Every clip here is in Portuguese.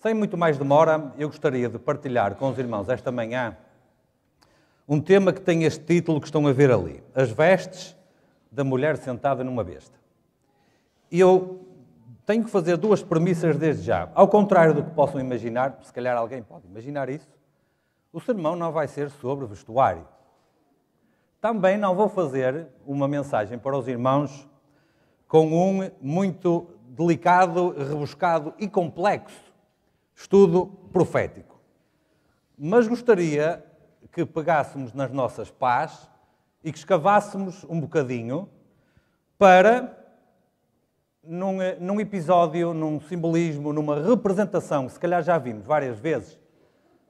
Sem muito mais demora, eu gostaria de partilhar com os irmãos esta manhã um tema que tem este título que estão a ver ali: As vestes da mulher sentada numa besta. E eu tenho que fazer duas premissas desde já. Ao contrário do que possam imaginar, se calhar alguém pode imaginar isso, o sermão não vai ser sobre vestuário. Também não vou fazer uma mensagem para os irmãos com um muito delicado, rebuscado e complexo estudo profético. Mas gostaria que pegássemos nas nossas pás e que escavássemos um bocadinho para, num, eh, num episódio, num simbolismo, numa representação, que se calhar já vimos várias vezes,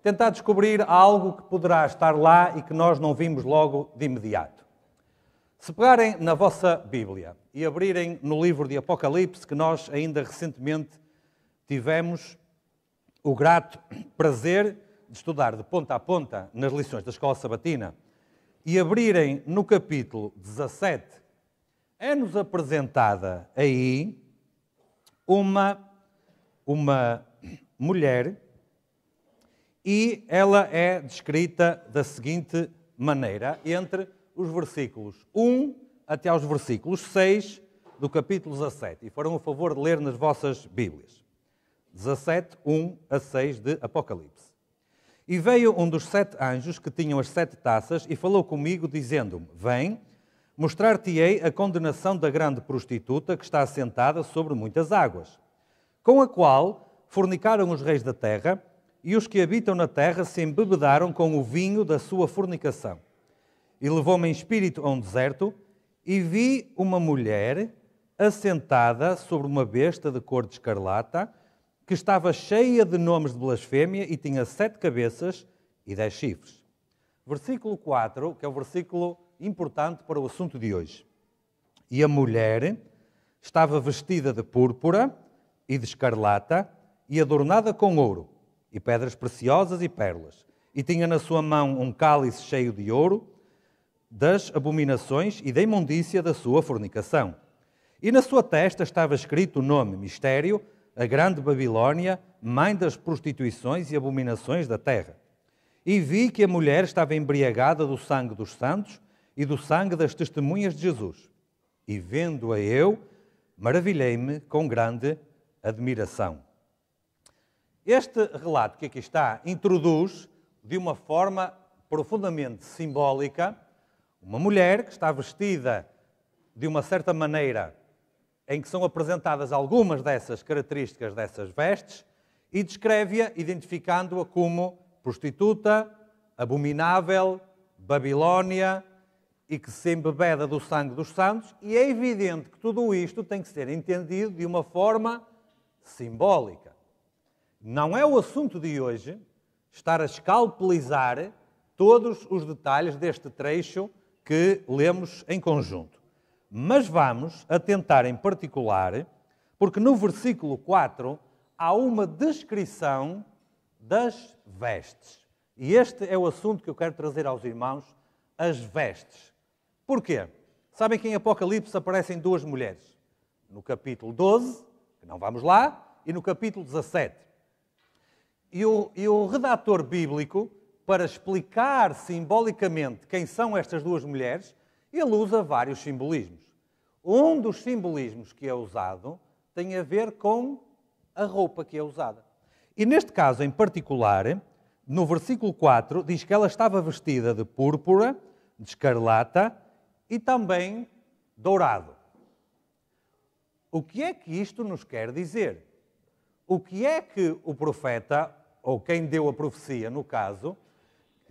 tentar descobrir algo que poderá estar lá e que nós não vimos logo de imediato. Se pegarem na vossa Bíblia e abrirem no livro de Apocalipse, que nós ainda recentemente tivemos o grato prazer de estudar de ponta a ponta nas lições da Escola Sabatina e abrirem no capítulo 17, é-nos apresentada aí uma, uma mulher e ela é descrita da seguinte maneira entre os versículos 1 até aos versículos 6 do capítulo 17. E farão o favor de ler nas vossas Bíblias. 17, 1 a 6 de Apocalipse. E veio um dos sete anjos que tinham as sete taças e falou comigo, dizendo-me: Vem, mostrar-te-ei a condenação da grande prostituta que está assentada sobre muitas águas, com a qual fornicaram os reis da terra, e os que habitam na terra se embebedaram com o vinho da sua fornicação. E levou-me em espírito a um deserto, e vi uma mulher assentada sobre uma besta de cor de escarlata que estava cheia de nomes de blasfêmia e tinha sete cabeças e dez chifres. Versículo 4, que é o versículo importante para o assunto de hoje. E a mulher estava vestida de púrpura e de escarlata e adornada com ouro e pedras preciosas e pérolas. E tinha na sua mão um cálice cheio de ouro, das abominações e da imundícia da sua fornicação. E na sua testa estava escrito o nome Mistério, a grande Babilónia mãe das prostituições e abominações da terra. E vi que a mulher estava embriagada do sangue dos santos e do sangue das testemunhas de Jesus. E vendo-a eu, maravilhei-me com grande admiração. Este relato que aqui está introduz, de uma forma profundamente simbólica, uma mulher que está vestida de uma certa maneira em que são apresentadas algumas dessas características dessas vestes e descreve-a identificando-a como prostituta, abominável, Babilônia e que se embebeda do sangue dos santos, e é evidente que tudo isto tem que ser entendido de uma forma simbólica. Não é o assunto de hoje estar a escalpelizar todos os detalhes deste trecho que lemos em conjunto. Mas vamos atentar em particular, porque no versículo 4 há uma descrição das vestes. E este é o assunto que eu quero trazer aos irmãos, as vestes. Porquê? Sabem que em Apocalipse aparecem duas mulheres. No capítulo 12, que não vamos lá, e no capítulo 17. E o, e o redator bíblico, para explicar simbolicamente quem são estas duas mulheres, ele usa vários simbolismos. Um dos simbolismos que é usado tem a ver com a roupa que é usada. E neste caso em particular, no versículo 4, diz que ela estava vestida de púrpura, de escarlata e também dourado. O que é que isto nos quer dizer? O que é que o profeta, ou quem deu a profecia no caso,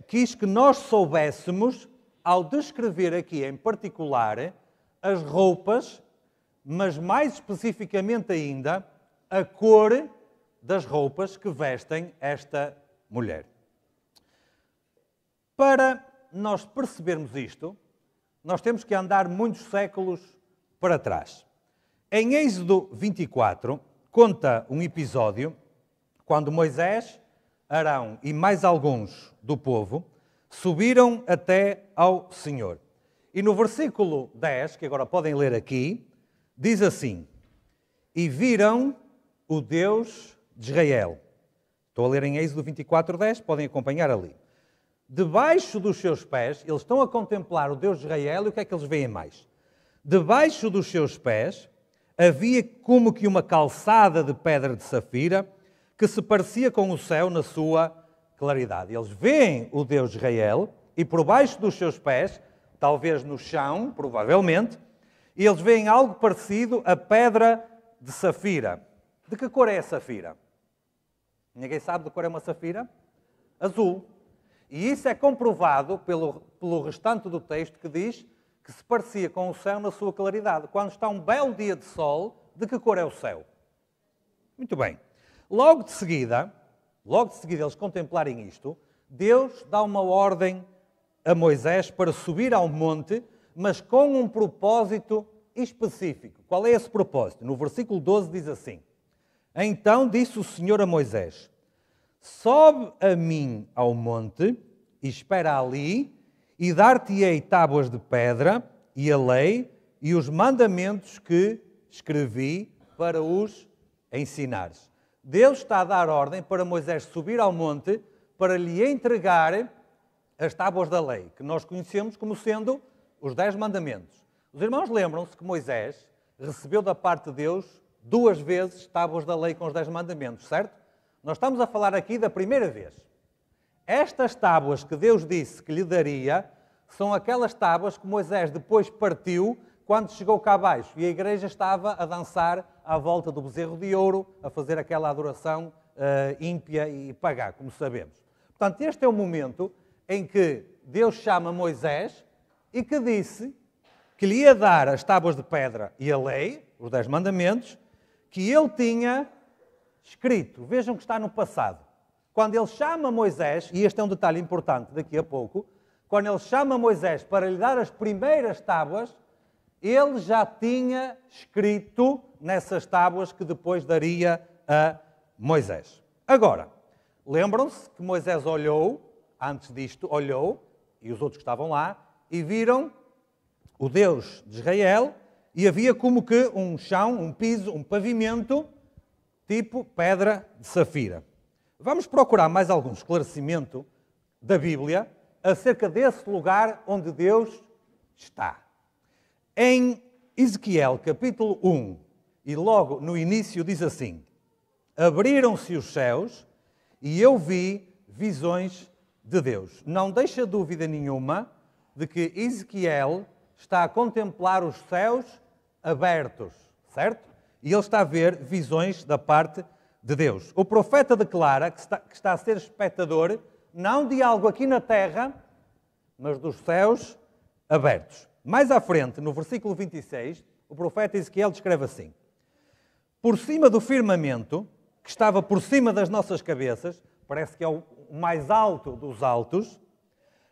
quis que nós soubéssemos ao descrever aqui em particular as roupas, mas mais especificamente ainda a cor das roupas que vestem esta mulher. Para nós percebermos isto, nós temos que andar muitos séculos para trás. Em Êxodo 24, conta um episódio quando Moisés, Arão e mais alguns do povo Subiram até ao Senhor. E no versículo 10, que agora podem ler aqui, diz assim: E viram o Deus de Israel. Estou a ler em Êxodo 24, 10, podem acompanhar ali. Debaixo dos seus pés, eles estão a contemplar o Deus de Israel e o que é que eles veem mais? Debaixo dos seus pés havia como que uma calçada de pedra de safira que se parecia com o céu na sua claridade. Eles veem o Deus de Israel e por baixo dos seus pés, talvez no chão, provavelmente, e eles veem algo parecido a pedra de safira. De que cor é a safira? Ninguém sabe de cor é uma safira? Azul. E isso é comprovado pelo, pelo restante do texto que diz que se parecia com o céu na sua claridade. Quando está um belo dia de sol, de que cor é o céu? Muito bem. Logo de seguida, logo de seguida eles contemplarem isto, Deus dá uma ordem a Moisés para subir ao monte, mas com um propósito específico. Qual é esse propósito? No versículo 12 diz assim: Então disse o Senhor a Moisés: Sobe a mim ao monte e espera ali, e dar-te-ei tábuas de pedra e a lei e os mandamentos que escrevi para os ensinares. Deus está a dar ordem para Moisés subir ao monte para lhe entregar as tábuas da lei, que nós conhecemos como sendo os Dez Mandamentos. Os irmãos lembram-se que Moisés recebeu da parte de Deus duas vezes tábuas da lei com os Dez Mandamentos, certo? Nós estamos a falar aqui da primeira vez. Estas tábuas que Deus disse que lhe daria são aquelas tábuas que Moisés depois partiu quando chegou cá abaixo e a igreja estava a dançar à volta do bezerro de ouro, a fazer aquela adoração uh, ímpia e pagã, como sabemos. Portanto, este é o momento em que Deus chama Moisés e que disse que lhe ia dar as tábuas de pedra e a lei, os dez mandamentos, que ele tinha escrito. Vejam que está no passado. Quando ele chama Moisés, e este é um detalhe importante daqui a pouco, quando ele chama Moisés para lhe dar as primeiras tábuas, ele já tinha escrito nessas tábuas que depois daria a Moisés. Agora, lembram-se que Moisés olhou, antes disto, olhou, e os outros que estavam lá, e viram o Deus de Israel, e havia como que um chão, um piso, um pavimento, tipo pedra de safira. Vamos procurar mais algum esclarecimento da Bíblia acerca desse lugar onde Deus está. Em Ezequiel capítulo 1, e logo no início diz assim: Abriram-se os céus e eu vi visões de Deus. Não deixa dúvida nenhuma de que Ezequiel está a contemplar os céus abertos, certo? E ele está a ver visões da parte de Deus. O profeta declara que está, que está a ser espectador não de algo aqui na terra, mas dos céus abertos. Mais à frente, no versículo 26, o profeta Ezequiel descreve assim: Por cima do firmamento, que estava por cima das nossas cabeças, parece que é o mais alto dos altos,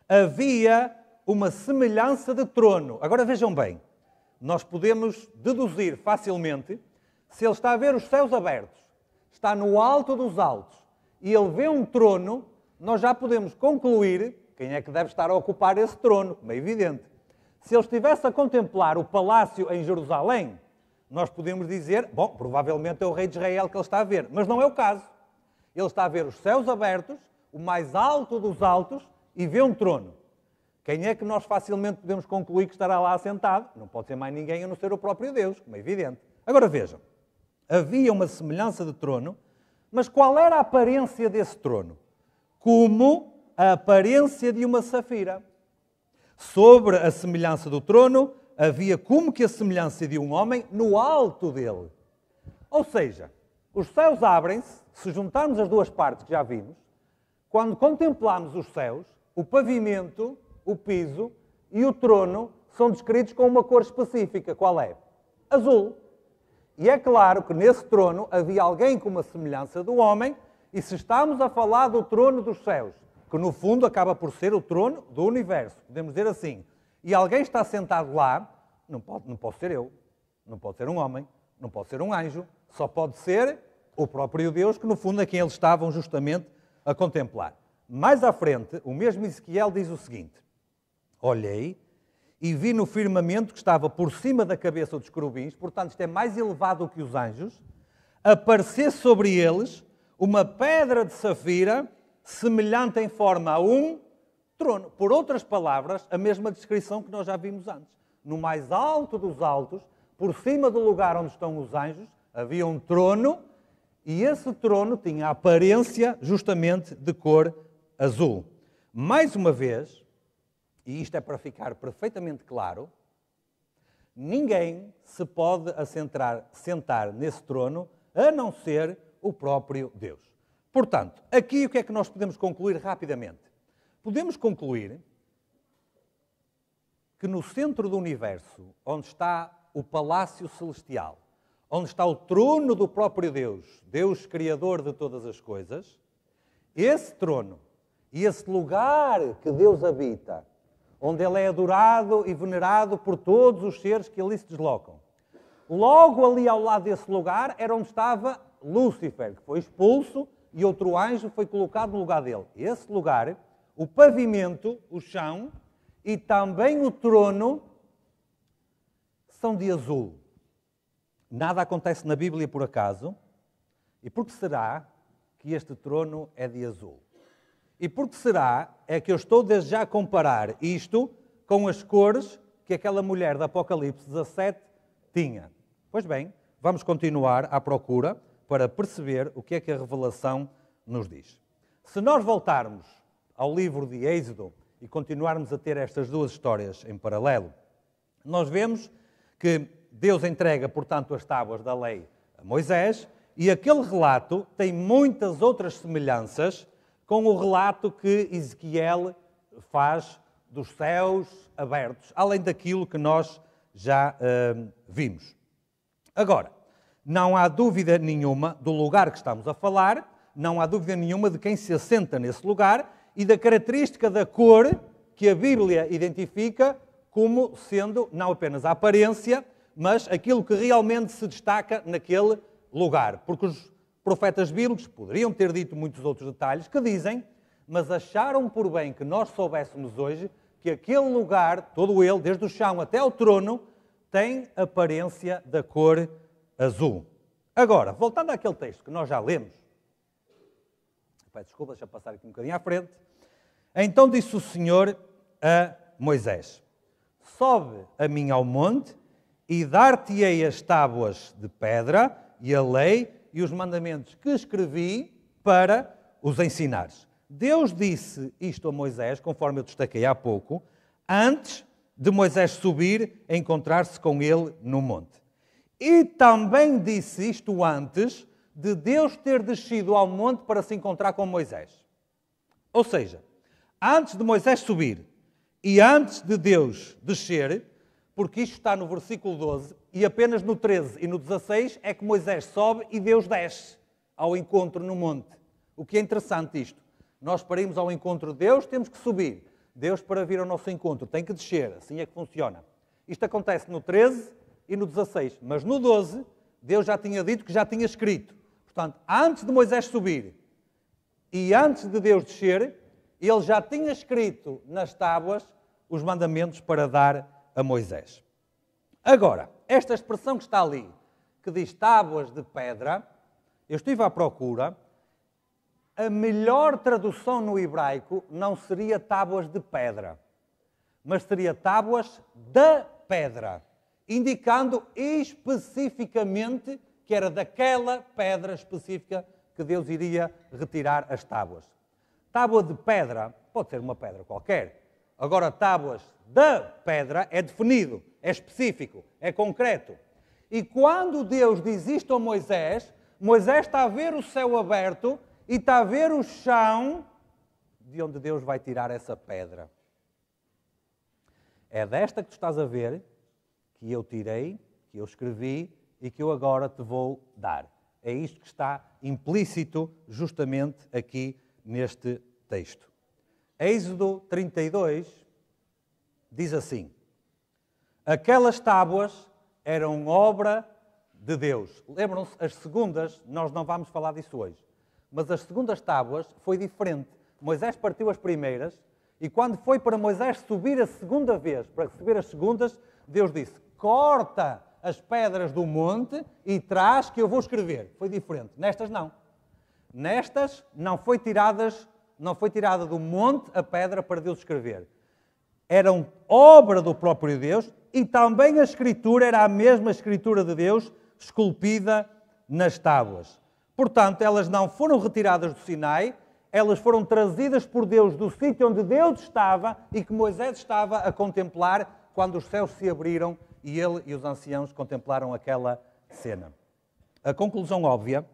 havia uma semelhança de trono. Agora vejam bem, nós podemos deduzir facilmente se ele está a ver os céus abertos, está no alto dos altos e ele vê um trono, nós já podemos concluir quem é que deve estar a ocupar esse trono, é evidente. Se ele estivesse a contemplar o palácio em Jerusalém, nós podemos dizer, bom, provavelmente é o rei de Israel que ele está a ver, mas não é o caso. Ele está a ver os céus abertos, o mais alto dos altos, e vê um trono. Quem é que nós facilmente podemos concluir que estará lá sentado? Não pode ser mais ninguém a não ser o próprio Deus, como é evidente. Agora vejam, havia uma semelhança de trono, mas qual era a aparência desse trono? Como a aparência de uma safira. Sobre a semelhança do trono havia como que a semelhança de um homem no alto dele. Ou seja, os céus abrem-se, se juntarmos as duas partes que já vimos, quando contemplamos os céus, o pavimento, o piso e o trono são descritos com uma cor específica. Qual é? Azul. E é claro que nesse trono havia alguém com uma semelhança do homem, e se estamos a falar do trono dos céus, que no fundo acaba por ser o trono do universo, podemos dizer assim. E alguém está sentado lá, não pode, não pode ser eu, não pode ser um homem, não pode ser um anjo, só pode ser o próprio Deus, que no fundo é quem eles estavam justamente a contemplar. Mais à frente, o mesmo Ezequiel diz o seguinte: Olhei e vi no firmamento que estava por cima da cabeça dos querubins, portanto isto é mais elevado que os anjos, aparecer sobre eles uma pedra de safira semelhante em forma a um trono. Por outras palavras, a mesma descrição que nós já vimos antes. No mais alto dos altos, por cima do lugar onde estão os anjos, havia um trono e esse trono tinha a aparência justamente de cor azul. Mais uma vez, e isto é para ficar perfeitamente claro, ninguém se pode assentar, sentar nesse trono a não ser o próprio Deus. Portanto, aqui o que é que nós podemos concluir rapidamente? Podemos concluir que no centro do universo, onde está o palácio celestial, onde está o trono do próprio Deus, Deus criador de todas as coisas, esse trono e esse lugar que Deus habita, onde ele é adorado e venerado por todos os seres que ali se deslocam. Logo ali ao lado desse lugar era onde estava Lúcifer, que foi expulso e outro anjo foi colocado no lugar dele. Esse lugar, o pavimento, o chão e também o trono são de azul. Nada acontece na Bíblia por acaso. E por que será que este trono é de azul? E por que será é que eu estou desde já a comparar isto com as cores que aquela mulher do Apocalipse 17 tinha? Pois bem, vamos continuar à procura para perceber o que é que a revelação nos diz. Se nós voltarmos ao livro de Êxodo e continuarmos a ter estas duas histórias em paralelo, nós vemos que Deus entrega, portanto, as tábuas da lei a Moisés e aquele relato tem muitas outras semelhanças com o relato que Ezequiel faz dos céus abertos, além daquilo que nós já uh, vimos. Agora, não há dúvida nenhuma do lugar que estamos a falar, não há dúvida nenhuma de quem se assenta nesse lugar e da característica da cor que a Bíblia identifica como sendo não apenas a aparência, mas aquilo que realmente se destaca naquele lugar. Porque os profetas bíblicos poderiam ter dito muitos outros detalhes que dizem, mas acharam por bem que nós soubéssemos hoje que aquele lugar, todo ele, desde o chão até o trono, tem aparência da cor azul. Agora, voltando àquele texto que nós já lemos, peço desculpa, deixa passar aqui um bocadinho à frente. Então disse o Senhor a Moisés: Sobe a mim ao monte e dar-te-ei as tábuas de pedra e a lei e os mandamentos que escrevi para os ensinares. Deus disse isto a Moisés, conforme eu destaquei há pouco, antes de Moisés subir a encontrar-se com ele no monte. E também disse isto antes de Deus ter descido ao monte para se encontrar com Moisés. Ou seja, antes de Moisés subir e antes de Deus descer, porque isto está no versículo 12, e apenas no 13 e no 16 é que Moisés sobe e Deus desce ao encontro no monte. O que é interessante isto. Nós irmos ao encontro de Deus, temos que subir. Deus, para vir ao nosso encontro, tem que descer. Assim é que funciona. Isto acontece no 13, e no 16. Mas no 12, Deus já tinha dito que já tinha escrito. Portanto, antes de Moisés subir e antes de Deus descer, ele já tinha escrito nas tábuas os mandamentos para dar a Moisés. Agora, esta expressão que está ali, que diz tábuas de pedra, eu estive à procura, a melhor tradução no hebraico não seria tábuas de pedra, mas seria tábuas da pedra indicando especificamente que era daquela pedra específica que Deus iria retirar as tábuas. Tábua de pedra pode ser uma pedra qualquer. Agora, tábuas da pedra é definido, é específico, é concreto. E quando Deus diz isto a Moisés, Moisés está a ver o céu aberto e está a ver o chão de onde Deus vai tirar essa pedra. É desta que tu estás a ver que eu tirei, que eu escrevi e que eu agora te vou dar. É isto que está implícito justamente aqui neste texto. Êxodo 32 diz assim: Aquelas tábuas eram obra de Deus. Lembram-se, as segundas, nós não vamos falar disso hoje, mas as segundas tábuas foi diferente. Moisés partiu as primeiras e quando foi para Moisés subir a segunda vez, para receber as segundas, Deus disse: corta as pedras do monte e traz que eu vou escrever. Foi diferente. Nestas não. Nestas não foi tiradas, não foi tirada do monte a pedra para Deus escrever. Eram obra do próprio Deus e também a escritura era a mesma escritura de Deus esculpida nas tábuas. Portanto, elas não foram retiradas do Sinai, elas foram trazidas por Deus do sítio onde Deus estava e que Moisés estava a contemplar quando os céus se abriram e ele e os anciãos contemplaram aquela cena. A conclusão óbvia,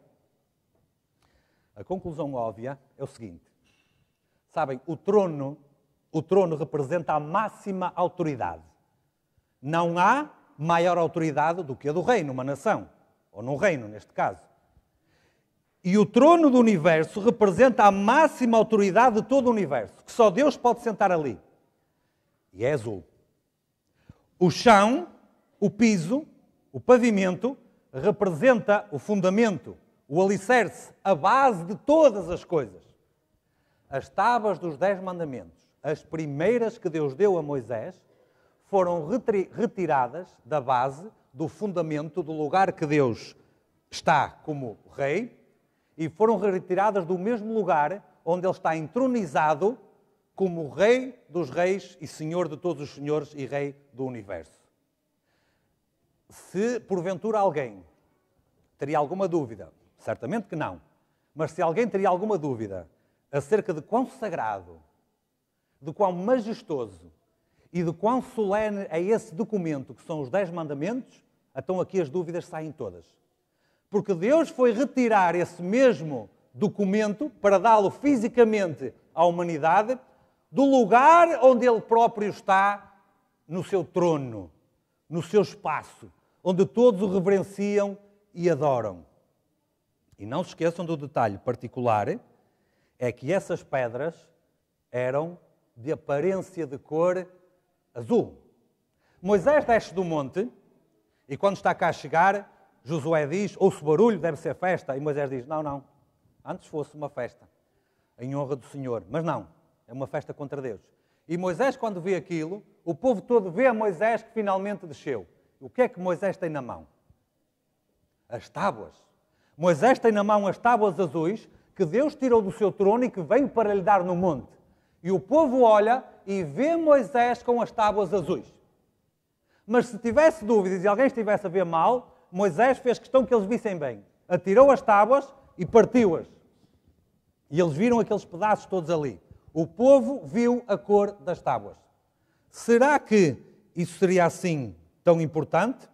a conclusão óbvia é o seguinte: sabem, o trono, o trono representa a máxima autoridade. Não há maior autoridade do que a do rei numa nação, ou num reino neste caso. E o trono do universo representa a máxima autoridade de todo o universo, que só Deus pode sentar ali. E é azul. O chão o piso, o pavimento, representa o fundamento, o alicerce, a base de todas as coisas. As tábuas dos Dez Mandamentos, as primeiras que Deus deu a Moisés, foram retiradas da base, do fundamento, do lugar que Deus está como rei, e foram retiradas do mesmo lugar onde ele está entronizado como Rei dos Reis e Senhor de todos os Senhores e Rei do Universo se porventura alguém teria alguma dúvida, certamente que não, mas se alguém teria alguma dúvida acerca de quão sagrado, de quão majestoso e de quão solene é esse documento que são os Dez Mandamentos, então aqui as dúvidas saem todas. Porque Deus foi retirar esse mesmo documento para dá-lo fisicamente à humanidade do lugar onde ele próprio está no seu trono, no seu espaço, onde todos o reverenciam e adoram. E não se esqueçam do detalhe particular: é que essas pedras eram de aparência de cor azul. Moisés desce do monte e, quando está cá a chegar, Josué diz: Ouço barulho, deve ser festa. E Moisés diz: Não, não, antes fosse uma festa em honra do Senhor. Mas não, é uma festa contra Deus. E Moisés, quando vê aquilo, o povo todo vê a Moisés que finalmente desceu. O que é que Moisés tem na mão? As tábuas. Moisés tem na mão as tábuas azuis que Deus tirou do seu trono e que veio para lhe dar no monte. E o povo olha e vê Moisés com as tábuas azuis. Mas se tivesse dúvidas e alguém estivesse a ver mal, Moisés fez questão que eles vissem bem. Atirou as tábuas e partiu-as. E eles viram aqueles pedaços todos ali. O povo viu a cor das tábuas. Será que isso seria assim tão importante?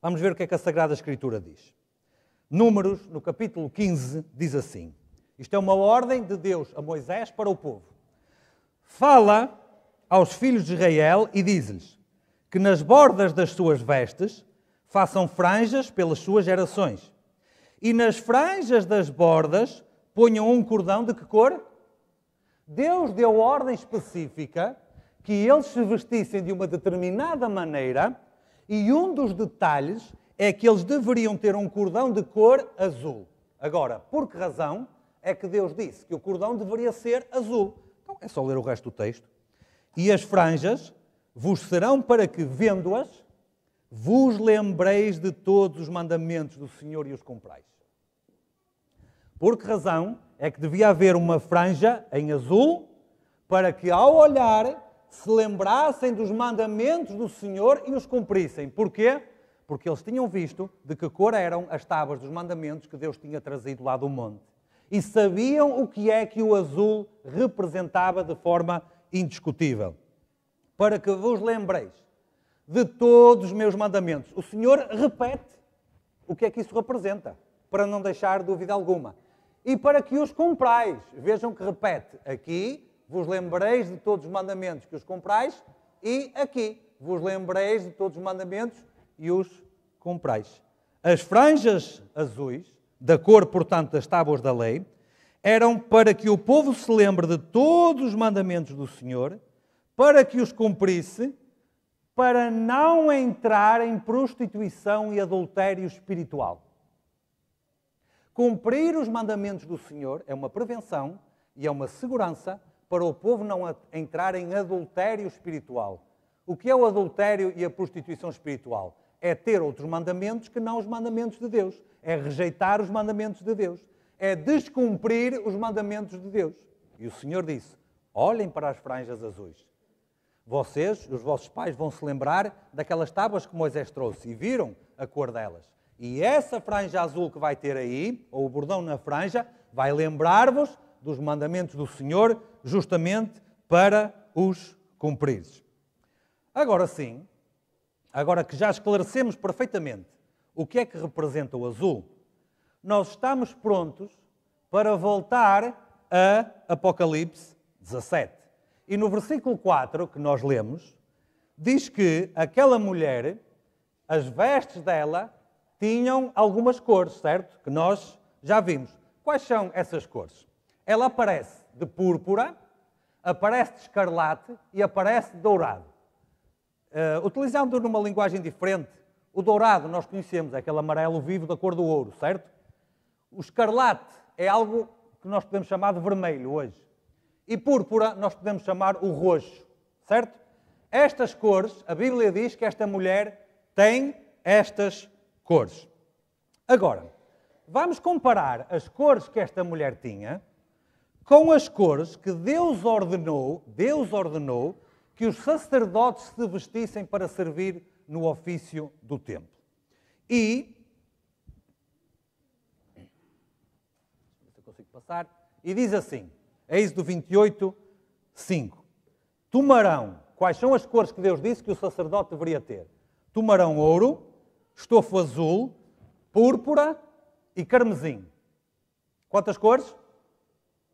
Vamos ver o que é que a Sagrada Escritura diz. Números, no capítulo 15, diz assim: Isto é uma ordem de Deus a Moisés para o povo. Fala aos filhos de Israel e diz-lhes que nas bordas das suas vestes façam franjas pelas suas gerações. E nas franjas das bordas ponham um cordão de que cor? Deus deu ordem específica que eles se vestissem de uma determinada maneira, e um dos detalhes é que eles deveriam ter um cordão de cor azul. Agora, por que razão é que Deus disse que o cordão deveria ser azul? Então é só ler o resto do texto. E as franjas vos serão para que, vendo-as, vos lembreis de todos os mandamentos do Senhor e os comprais. Por que razão é que devia haver uma franja em azul para que, ao olhar se lembrassem dos mandamentos do Senhor e os cumprissem. Porquê? Porque eles tinham visto de que cor eram as tábuas dos mandamentos que Deus tinha trazido lá do monte. E sabiam o que é que o azul representava de forma indiscutível. Para que vos lembreis de todos os meus mandamentos. O Senhor repete o que é que isso representa, para não deixar dúvida alguma. E para que os comprais, vejam que repete aqui vos lembreis de todos os mandamentos que os comprais, e aqui, vos lembreis de todos os mandamentos e os comprais. As franjas azuis, da cor, portanto, das tábuas da lei, eram para que o povo se lembre de todos os mandamentos do Senhor, para que os cumprisse, para não entrar em prostituição e adultério espiritual. Cumprir os mandamentos do Senhor é uma prevenção e é uma segurança para o povo não entrar em adultério espiritual. O que é o adultério e a prostituição espiritual? É ter outros mandamentos que não os mandamentos de Deus. É rejeitar os mandamentos de Deus. É descumprir os mandamentos de Deus. E o Senhor disse: olhem para as franjas azuis. Vocês, os vossos pais, vão se lembrar daquelas tábuas que Moisés trouxe e viram a cor delas. E essa franja azul que vai ter aí, ou o bordão na franja, vai lembrar-vos dos mandamentos do Senhor, justamente para os cumprir. Agora sim, agora que já esclarecemos perfeitamente o que é que representa o azul, nós estamos prontos para voltar a Apocalipse 17. E no versículo 4 que nós lemos, diz que aquela mulher, as vestes dela tinham algumas cores, certo? Que nós já vimos. Quais são essas cores? Ela aparece de púrpura, aparece de escarlate e aparece de dourado. Uh, eh, utilizando numa linguagem diferente, o dourado nós conhecemos, é aquele amarelo vivo da cor do ouro, certo? O escarlate é algo que nós podemos chamar de vermelho hoje. E púrpura nós podemos chamar o roxo, certo? Estas cores, a Bíblia diz que esta mulher tem estas cores. Agora, vamos comparar as cores que esta mulher tinha com as cores que Deus ordenou, Deus ordenou que os sacerdotes se vestissem para servir no ofício do templo. E consigo passar, e diz assim, eis é do 28, 5. Tomarão, quais são as cores que Deus disse que o sacerdote deveria ter? Tomarão ouro, estofo azul, púrpura e carmesim. Quantas cores?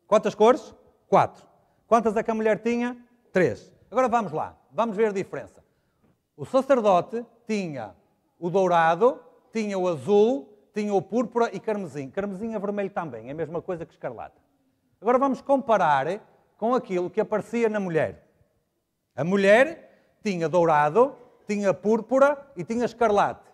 Quantas cores? Quatro. Quantas é que a mulher tinha? Três. Agora vamos lá, vamos ver a diferença. O sacerdote tinha o dourado, tinha o azul, tinha o púrpura e carmesim. Carmesim é vermelho também, é a mesma coisa que escarlata. Agora vamos comparar com aquilo que aparecia na mulher. A mulher tinha dourado, tinha púrpura e tinha escarlate.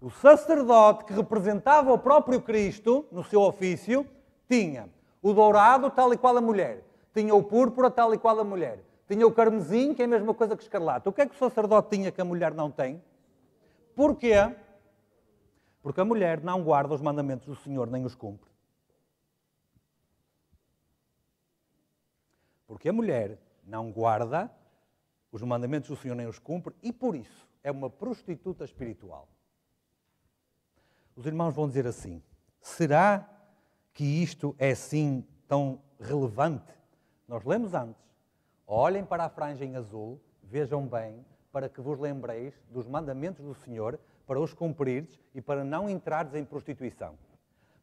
O sacerdote que representava o próprio Cristo no seu ofício tinha o dourado, tal e qual a mulher. Tinha o púrpura, tal e qual a mulher. Tinha o carmesim, que é a mesma coisa que escarlata. O que é que o sacerdote tinha que a mulher não tem? Porquê? Porque a mulher não guarda os mandamentos do Senhor, nem os cumpre. Porque a mulher não guarda os mandamentos do Senhor, nem os cumpre, e por isso é uma prostituta espiritual. Os irmãos vão dizer assim: será que isto é sim tão relevante? Nós lemos antes. Olhem para a franja em azul, vejam bem, para que vos lembreis dos mandamentos do Senhor, para os cumprirdes e para não entrardes em prostituição.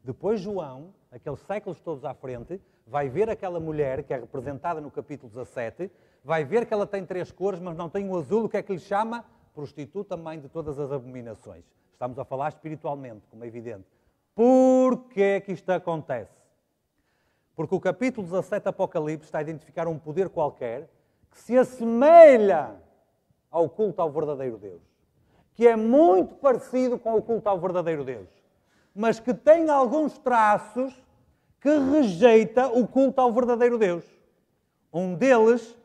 Depois, João, aqueles séculos todos à frente, vai ver aquela mulher que é representada no capítulo 17, vai ver que ela tem três cores, mas não tem o azul, o que é que lhe chama? Prostituta, mãe de todas as abominações. Estamos a falar espiritualmente, como é evidente. Por que é que isto acontece? Porque o capítulo 17 Apocalipse está a identificar um poder qualquer que se assemelha ao culto ao verdadeiro Deus, que é muito parecido com o culto ao verdadeiro Deus, mas que tem alguns traços que rejeita o culto ao verdadeiro Deus. Um deles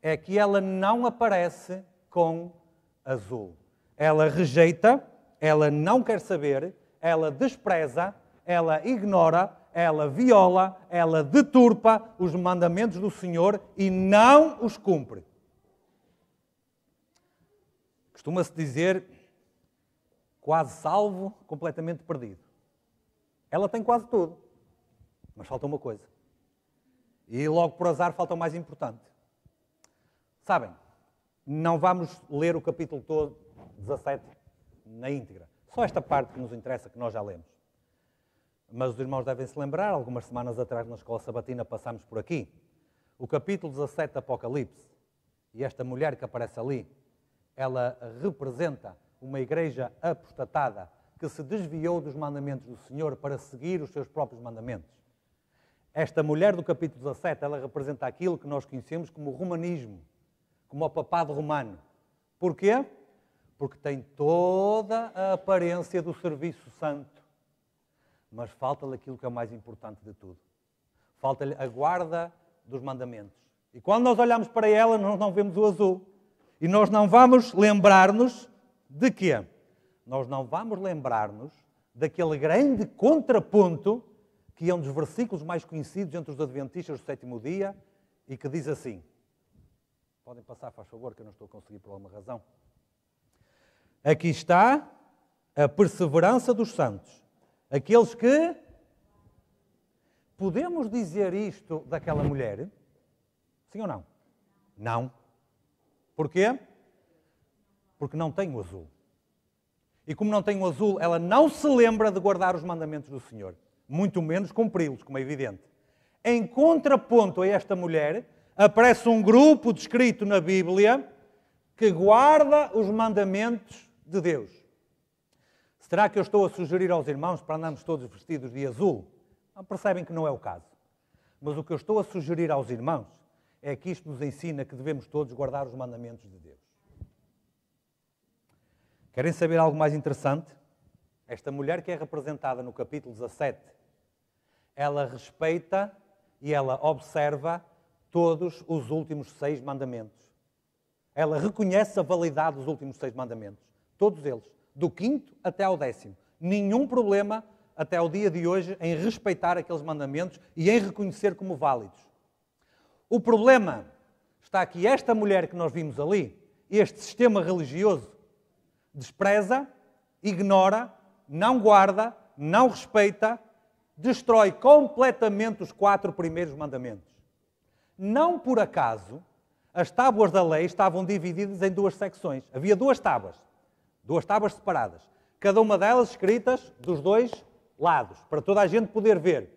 é que ela não aparece com azul. Ela rejeita, ela não quer saber, ela despreza, ela ignora, ela viola, ela deturpa os mandamentos do Senhor e não os cumpre. Costuma-se dizer quase salvo, completamente perdido. Ela tem quase tudo, mas falta uma coisa. E logo por azar falta o mais importante. Sabem, não vamos ler o capítulo todo, 17, na íntegra. Só esta parte que nos interessa, que nós já lemos. Mas os irmãos devem se lembrar, algumas semanas atrás na escola sabatina passámos por aqui. O capítulo 17 do Apocalipse. E esta mulher que aparece ali, ela representa uma igreja apostatada que se desviou dos mandamentos do Senhor para seguir os seus próprios mandamentos. Esta mulher do capítulo 17, ela representa aquilo que nós conhecemos como o romanismo, como o papado romano. Porquê? porque tem toda a aparência do serviço santo, mas falta-lhe aquilo que é o mais importante de tudo. Falta-lhe a guarda dos mandamentos. E quando nós olhamos para ela, nós não vemos o azul. E nós não vamos lembrar-nos de quê? Nós não vamos lembrar-nos daquele grande contraponto que é um dos versículos mais conhecidos entre os adventistas do sétimo dia e que diz assim: Podem passar, faz favor, que eu não estou a conseguir por alguma razão. Aqui está a perseverança dos santos. Aqueles que. Podemos dizer isto daquela mulher? Sim ou não? Não. Porquê? Porque não tem o azul. E como não tem o azul, ela não se lembra de guardar os mandamentos do Senhor, muito menos cumpri-los, como é evidente. Em contraponto a esta mulher, aparece um grupo descrito na Bíblia que guarda os mandamentos de Deus. Será que eu estou a sugerir aos irmãos para andarmos todos vestidos de azul? Não, percebem que não é o caso. Mas o que eu estou a sugerir aos irmãos é que isto nos ensina que devemos todos guardar os mandamentos de Deus. Querem saber algo mais interessante? Esta mulher que é representada no capítulo 17, ela respeita e ela observa todos os últimos seis mandamentos. Ela reconhece a validade dos últimos seis mandamentos. Todos eles. Do quinto até ao décimo. Nenhum problema até ao dia de hoje em respeitar aqueles mandamentos e em reconhecer como válidos. O problema está que esta mulher que nós vimos ali, este sistema religioso, despreza, ignora, não guarda, não respeita, destrói completamente os quatro primeiros mandamentos. Não por acaso, as tábuas da lei estavam divididas em duas secções. Havia duas tábuas. Duas tábuas separadas. Cada uma delas escritas dos dois lados, para toda a gente poder ver.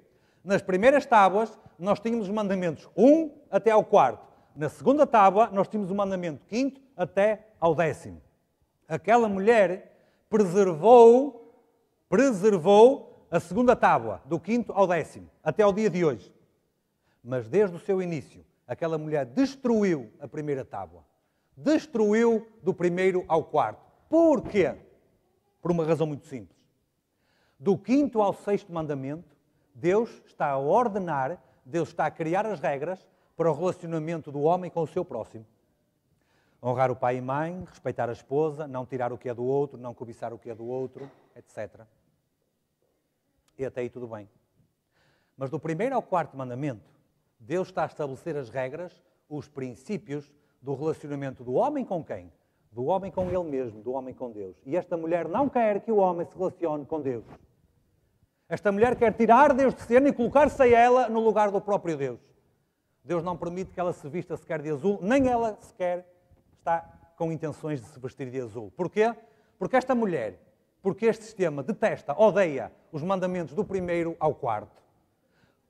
Nas primeiras tábuas, nós tínhamos os mandamentos 1 até ao quarto. Na segunda tábua, nós tínhamos o mandamento quinto até ao décimo. Aquela mulher preservou, preservou a segunda tábua, do quinto ao décimo, até ao dia de hoje. Mas desde o seu início, aquela mulher destruiu a primeira tábua. Destruiu do primeiro ao quarto. Porquê? Por uma razão muito simples. Do quinto ao sexto mandamento, Deus está a ordenar, Deus está a criar as regras para o relacionamento do homem com o seu próximo. Honrar o pai e mãe, respeitar a esposa, não tirar o que é do outro, não cobiçar o que é do outro, etc. E até aí tudo bem. Mas do primeiro ao quarto mandamento, Deus está a estabelecer as regras, os princípios do relacionamento do homem com quem? do homem com ele mesmo, do homem com Deus. E esta mulher não quer que o homem se relacione com Deus. Esta mulher quer tirar Deus de cena e colocar-se a ela no lugar do próprio Deus. Deus não permite que ela se vista sequer de azul, nem ela sequer está com intenções de se vestir de azul. Porquê? Porque esta mulher, porque este sistema detesta, odeia os mandamentos do primeiro ao quarto.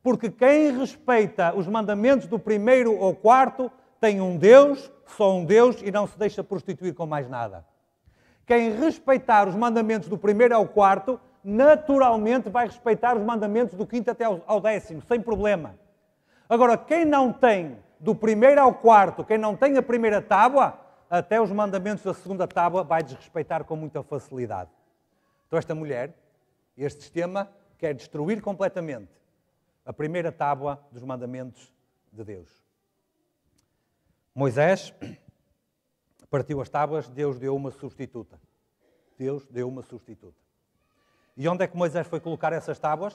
Porque quem respeita os mandamentos do primeiro ao quarto tem um Deus, só um Deus, e não se deixa prostituir com mais nada. Quem respeitar os mandamentos do primeiro ao quarto, naturalmente vai respeitar os mandamentos do quinto até ao décimo, sem problema. Agora, quem não tem do primeiro ao quarto, quem não tem a primeira tábua, até os mandamentos da segunda tábua vai desrespeitar com muita facilidade. Então, esta mulher, este sistema, quer destruir completamente a primeira tábua dos mandamentos de Deus. Moisés partiu as tábuas, Deus deu uma substituta. Deus deu uma substituta. E onde é que Moisés foi colocar essas tábuas?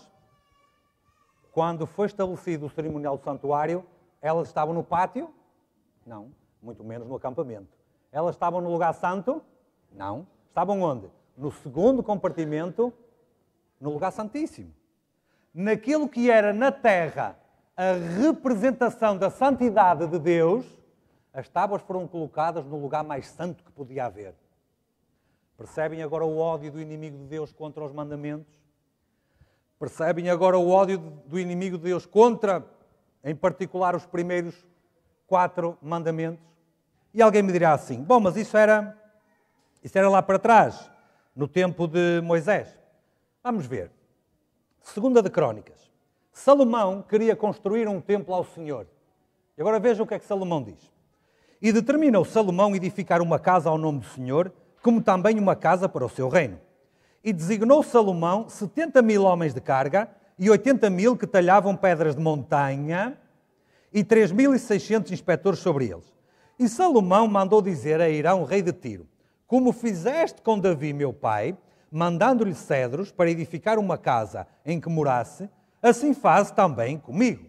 Quando foi estabelecido o cerimonial do santuário, elas estavam no pátio? Não, muito menos no acampamento. Elas estavam no lugar santo? Não. Estavam onde? No segundo compartimento, no lugar santíssimo. Naquilo que era na terra a representação da santidade de Deus, as tábuas foram colocadas no lugar mais santo que podia haver. Percebem agora o ódio do inimigo de Deus contra os mandamentos? Percebem agora o ódio do inimigo de Deus contra, em particular, os primeiros quatro mandamentos? E alguém me dirá assim: bom, mas isso era, isso era lá para trás, no tempo de Moisés. Vamos ver. Segunda de Crónicas. Salomão queria construir um templo ao Senhor. E agora vejam o que é que Salomão diz. E determinou Salomão edificar uma casa ao nome do Senhor, como também uma casa para o seu reino. E designou Salomão setenta mil homens de carga e oitenta mil que talhavam pedras de montanha e três mil e seiscentos inspectores sobre eles. E Salomão mandou dizer a Irão, rei de Tiro, como fizeste com Davi, meu pai, mandando-lhe cedros para edificar uma casa em que morasse, assim faz também comigo.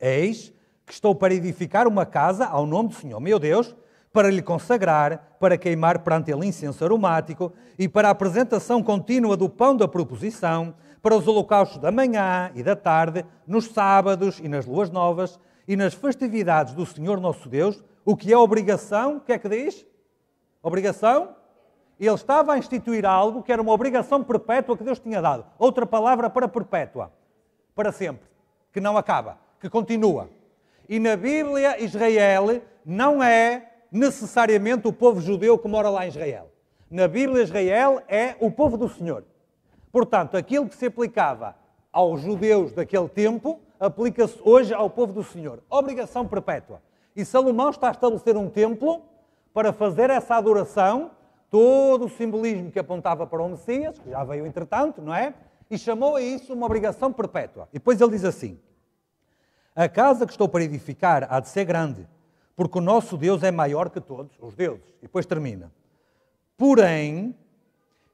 Eis que estou para edificar uma casa ao nome do Senhor meu Deus, para lhe consagrar, para queimar perante ele incenso aromático e para a apresentação contínua do pão da proposição, para os holocaustos da manhã e da tarde, nos sábados e nas luas novas e nas festividades do Senhor nosso Deus, o que é obrigação, o que é que diz? Obrigação? Ele estava a instituir algo que era uma obrigação perpétua que Deus tinha dado. Outra palavra para perpétua, para sempre, que não acaba, que continua. E na Bíblia, Israel não é necessariamente o povo judeu que mora lá em Israel. Na Bíblia, Israel é o povo do Senhor. Portanto, aquilo que se aplicava aos judeus daquele tempo aplica-se hoje ao povo do Senhor. Obrigação perpétua. E Salomão está a estabelecer um templo para fazer essa adoração, todo o simbolismo que apontava para o Messias, que já veio entretanto, não é? E chamou a isso uma obrigação perpétua. E depois ele diz assim: a casa que estou para edificar há de ser grande, porque o nosso Deus é maior que todos os deuses. E depois termina. Porém,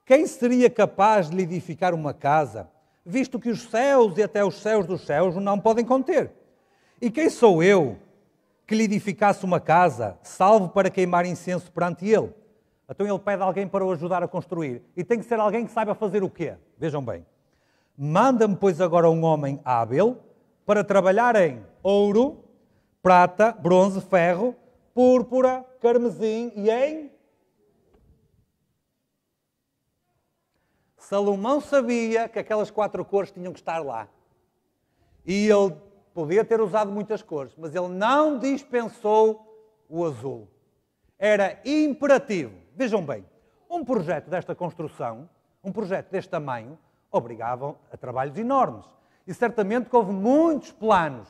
quem seria capaz de lhe edificar uma casa, visto que os céus e até os céus dos céus não podem conter? E quem sou eu que lhe edificasse uma casa, salvo para queimar incenso perante ele? Então ele pede alguém para o ajudar a construir. E tem que ser alguém que saiba fazer o quê? Vejam bem. Manda-me, pois, agora um homem hábil, para trabalhar em ouro, prata, bronze, ferro, púrpura, carmesim e em. Salomão sabia que aquelas quatro cores tinham que estar lá. E ele podia ter usado muitas cores, mas ele não dispensou o azul. Era imperativo. Vejam bem, um projeto desta construção, um projeto deste tamanho, obrigavam a trabalhos enormes. E certamente que houve muitos planos,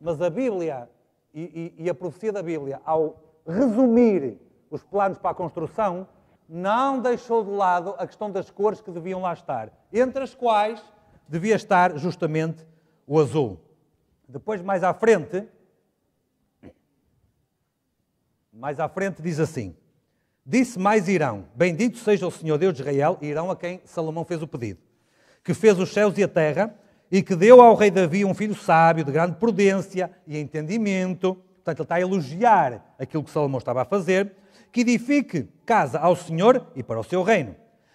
mas a Bíblia e, e, e a profecia da Bíblia, ao resumir os planos para a construção, não deixou de lado a questão das cores que deviam lá estar, entre as quais devia estar justamente o azul. Depois, mais à frente, mais à frente diz assim: Disse mais Irão: Bendito seja o Senhor Deus de Israel, Irão a quem Salomão fez o pedido, que fez os céus e a terra, e que deu ao rei Davi um filho sábio, de grande prudência e entendimento. Portanto, ele está a elogiar aquilo que Salomão estava a fazer, que edifique casa ao Senhor e para o seu reino.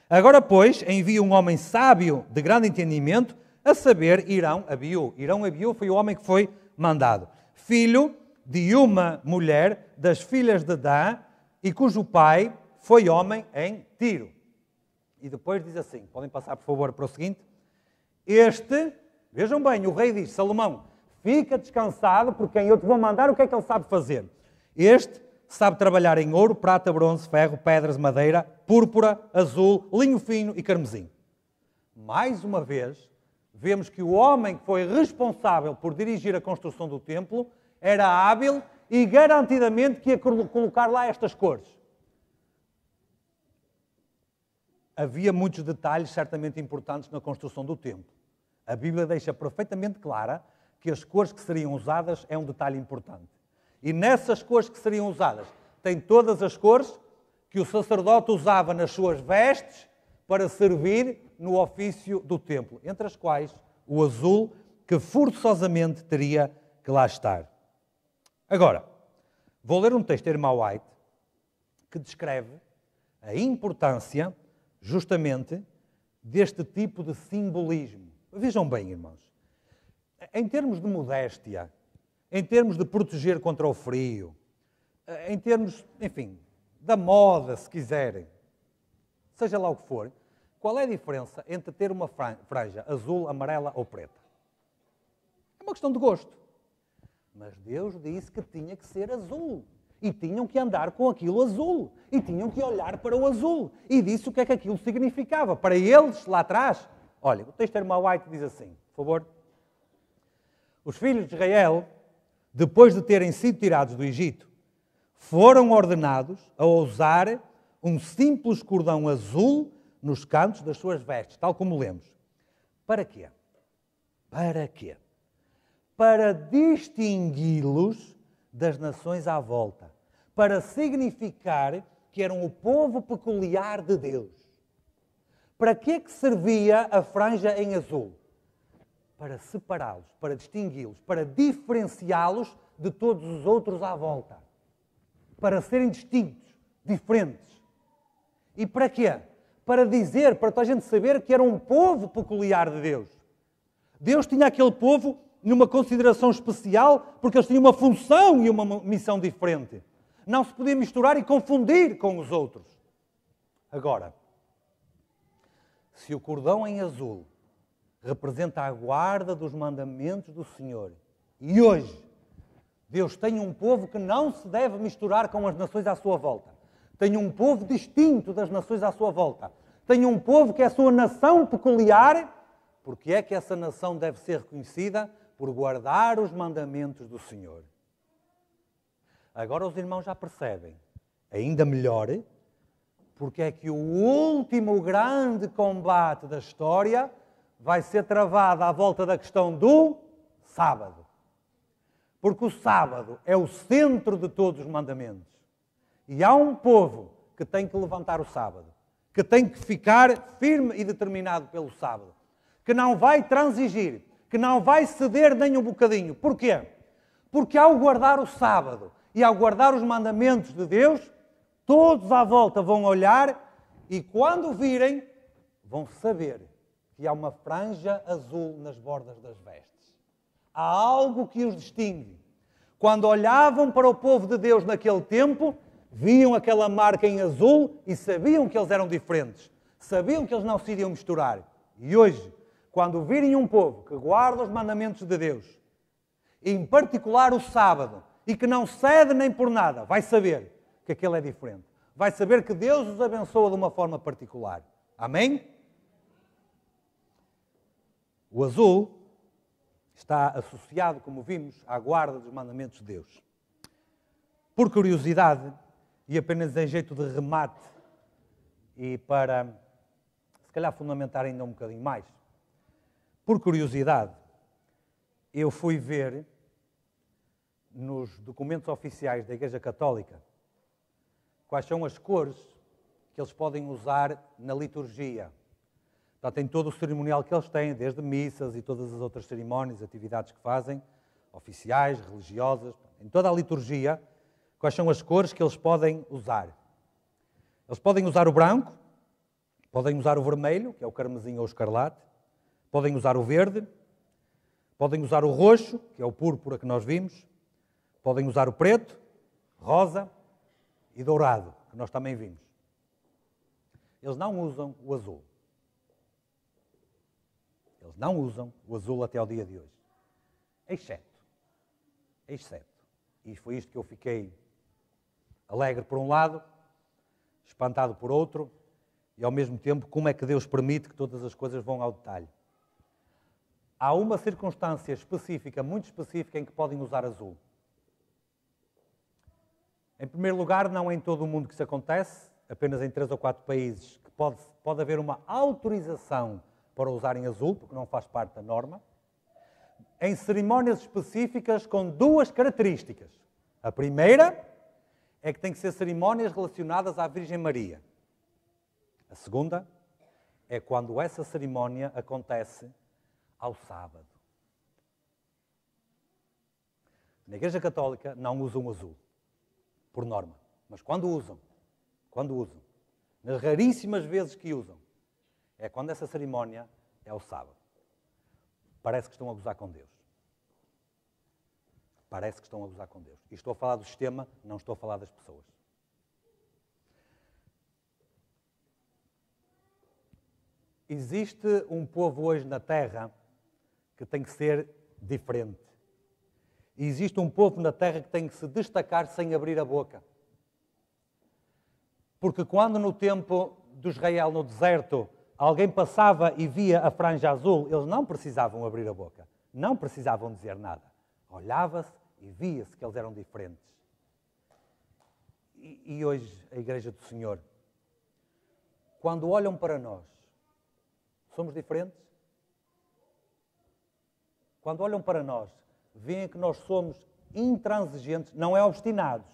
Agora, pois, envia um homem sábio, de grande entendimento, a saber, Irão Abiú. Irão Abiú foi o homem que foi mandado. Filho de uma mulher das filhas de Dan e cujo pai foi homem em Tiro. E depois diz assim, podem passar, por favor, para o seguinte. Este Vejam bem, o rei diz: Salomão, fica descansado, porque quem eu te vou mandar, o que é que ele sabe fazer? Este sabe trabalhar em ouro, prata, bronze, ferro, pedras, madeira, púrpura, azul, linho fino e carmesim. Mais uma vez, vemos que o homem que foi responsável por dirigir a construção do templo era hábil e garantidamente que ia colocar lá estas cores. Havia muitos detalhes certamente importantes na construção do templo. A Bíblia deixa perfeitamente clara que as cores que seriam usadas é um detalhe importante. E nessas cores que seriam usadas, tem todas as cores que o sacerdote usava nas suas vestes para servir no ofício do templo, entre as quais o azul, que forçosamente teria que lá estar. Agora, vou ler um texto de Irmã White que descreve a importância, justamente, deste tipo de simbolismo Vejam bem, irmãos, em termos de modéstia, em termos de proteger contra o frio, em termos, enfim, da moda, se quiserem, seja lá o que for, qual é a diferença entre ter uma franja azul, amarela ou preta? É uma questão de gosto. Mas Deus disse que tinha que ser azul. E tinham que andar com aquilo azul. E tinham que olhar para o azul. E disse o que é que aquilo significava. Para eles, lá atrás, Olha, o texto de Irmã White diz assim, por favor. Os filhos de Israel, depois de terem sido tirados do Egito, foram ordenados a usar um simples cordão azul nos cantos das suas vestes, tal como lemos. Para quê? Para quê? Para distingui-los das nações à volta, para significar que eram o povo peculiar de Deus. Para que é que servia a franja em azul? Para separá-los, para distingui-los, para diferenciá-los de todos os outros à volta. Para serem distintos, diferentes. E para quê? Para dizer, para toda a gente saber que era um povo peculiar de Deus. Deus tinha aquele povo numa consideração especial porque eles tinham uma função e uma missão diferente. Não se podia misturar e confundir com os outros. Agora, se o cordão em azul representa a guarda dos mandamentos do Senhor, e hoje Deus tem um povo que não se deve misturar com as nações à sua volta, tem um povo distinto das nações à sua volta, tem um povo que é a sua nação peculiar, porque é que essa nação deve ser reconhecida? Por guardar os mandamentos do Senhor. Agora os irmãos já percebem, ainda melhor, porque é que o último grande combate da história vai ser travado à volta da questão do sábado. Porque o sábado é o centro de todos os mandamentos. E há um povo que tem que levantar o sábado, que tem que ficar firme e determinado pelo sábado, que não vai transigir, que não vai ceder nem um bocadinho. Porquê? Porque ao guardar o sábado e ao guardar os mandamentos de Deus, Todos à volta vão olhar e quando virem, vão saber que há uma franja azul nas bordas das vestes. Há algo que os distingue. Quando olhavam para o povo de Deus naquele tempo, viam aquela marca em azul e sabiam que eles eram diferentes. Sabiam que eles não se iriam misturar. E hoje, quando virem um povo que guarda os mandamentos de Deus, em particular o sábado, e que não cede nem por nada, vai saber que aquele é diferente. Vai saber que Deus os abençoa de uma forma particular. Amém? O azul está associado, como vimos, à guarda dos mandamentos de Deus. Por curiosidade, e apenas em jeito de remate, e para se calhar fundamentar ainda um bocadinho mais, por curiosidade, eu fui ver nos documentos oficiais da Igreja Católica quais são as cores que eles podem usar na liturgia. Portanto, tá, em todo o cerimonial que eles têm, desde missas e todas as outras cerimónias, atividades que fazem, oficiais, religiosas, em toda a liturgia, quais são as cores que eles podem usar. Eles podem usar o branco, podem usar o vermelho, que é o carmesim ou o escarlate, podem usar o verde, podem usar o roxo, que é o púrpura que nós vimos, podem usar o preto, rosa, e dourado, que nós também vimos. Eles não usam o azul. Eles não usam o azul até ao dia de hoje. Exceto. Exceto. E foi isto que eu fiquei alegre por um lado, espantado por outro, e ao mesmo tempo, como é que Deus permite que todas as coisas vão ao detalhe? Há uma circunstância específica, muito específica, em que podem usar azul. Em primeiro lugar, não é em todo o mundo que isso acontece, apenas em três ou quatro países que pode, pode haver uma autorização para usar em azul, porque não faz parte da norma. Em cerimónias específicas com duas características. A primeira é que tem que ser cerimónias relacionadas à Virgem Maria. A segunda é quando essa cerimónia acontece ao sábado. Na Igreja Católica não usam azul por norma. Mas quando usam, quando usam, nas raríssimas vezes que usam, é quando essa cerimónia é o sábado. Parece que estão a gozar com Deus. Parece que estão a gozar com Deus. E estou a falar do sistema, não estou a falar das pessoas. Existe um povo hoje na Terra que tem que ser diferente. E existe um povo na terra que tem que se destacar sem abrir a boca. Porque quando no tempo de Israel, no deserto, alguém passava e via a franja azul, eles não precisavam abrir a boca, não precisavam dizer nada. Olhava-se e via-se que eles eram diferentes. E, e hoje, a Igreja do Senhor, quando olham para nós, somos diferentes? Quando olham para nós, veem que nós somos intransigentes, não é obstinados.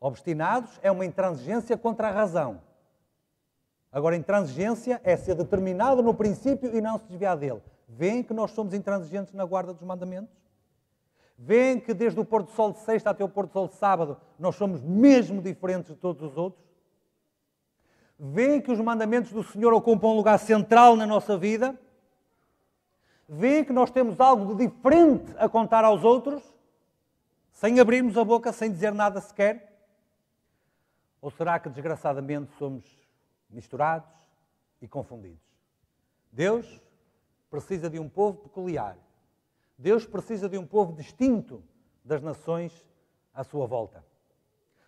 Obstinados é uma intransigência contra a razão. Agora, intransigência é ser determinado no princípio e não se desviar dele. Vêem que nós somos intransigentes na guarda dos mandamentos? Vêem que desde o pôr do sol de sexta até o pôr do sol de sábado nós somos mesmo diferentes de todos os outros? Vêem que os mandamentos do Senhor ocupam um lugar central na nossa vida? veem que nós temos algo de diferente a contar aos outros, sem abrirmos a boca, sem dizer nada sequer? Ou será que desgraçadamente somos misturados e confundidos? Deus precisa de um povo peculiar. Deus precisa de um povo distinto das nações à sua volta.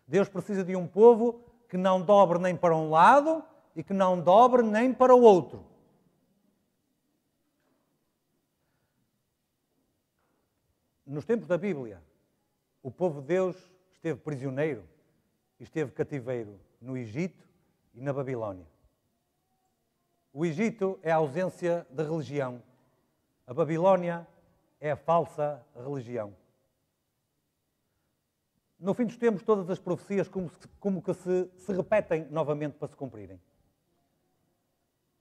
Deus precisa de um povo que não dobre nem para um lado e que não dobre nem para o outro. Nos tempos da Bíblia, o povo de Deus esteve prisioneiro, esteve cativeiro no Egito e na Babilónia. O Egito é a ausência de religião. A Babilónia é a falsa religião. No fim dos tempos, todas as profecias como, como que se, se repetem novamente para se cumprirem.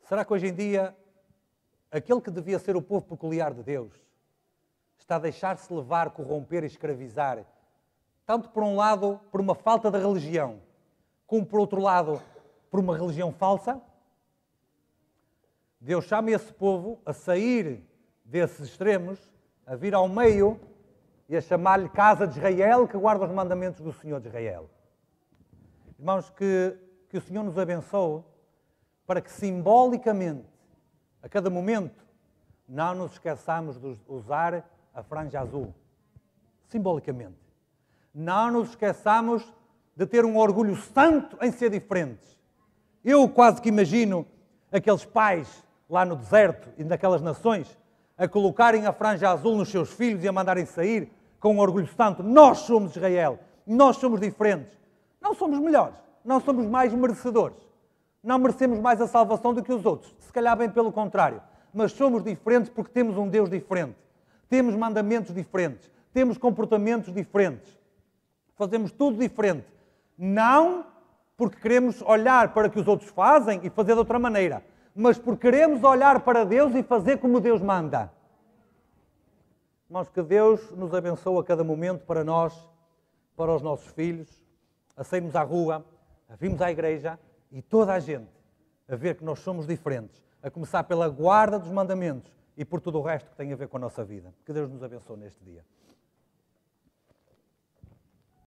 Será que hoje em dia aquele que devia ser o povo peculiar de Deus, está a deixar-se levar, corromper e escravizar, tanto por um lado por uma falta de religião, como por outro lado por uma religião falsa? Deus chama esse povo a sair desses extremos, a vir ao meio e a chamar-lhe casa de Israel, que guarda os mandamentos do Senhor de Israel. Irmãos, que, que o Senhor nos abençoe para que simbolicamente, a cada momento, não nos esqueçamos de usar a franja azul, simbolicamente. Não nos esqueçamos de ter um orgulho santo em ser diferentes. Eu quase que imagino aqueles pais lá no deserto e naquelas nações a colocarem a franja azul nos seus filhos e a mandarem sair com um orgulho santo. Nós somos Israel, nós somos diferentes. Não somos melhores, não somos mais merecedores. Não merecemos mais a salvação do que os outros. Se calhar bem pelo contrário. Mas somos diferentes porque temos um Deus diferente. Temos mandamentos diferentes, temos comportamentos diferentes, fazemos tudo diferente. Não porque queremos olhar para o que os outros fazem e fazer de outra maneira, mas porque queremos olhar para Deus e fazer como Deus manda. Irmãos, que Deus nos abençoe a cada momento para nós, para os nossos filhos, a sairmos à rua, a virmos à igreja e toda a gente a ver que nós somos diferentes, a começar pela guarda dos mandamentos e por tudo o resto que tem a ver com a nossa vida. Que Deus nos abençoe neste dia.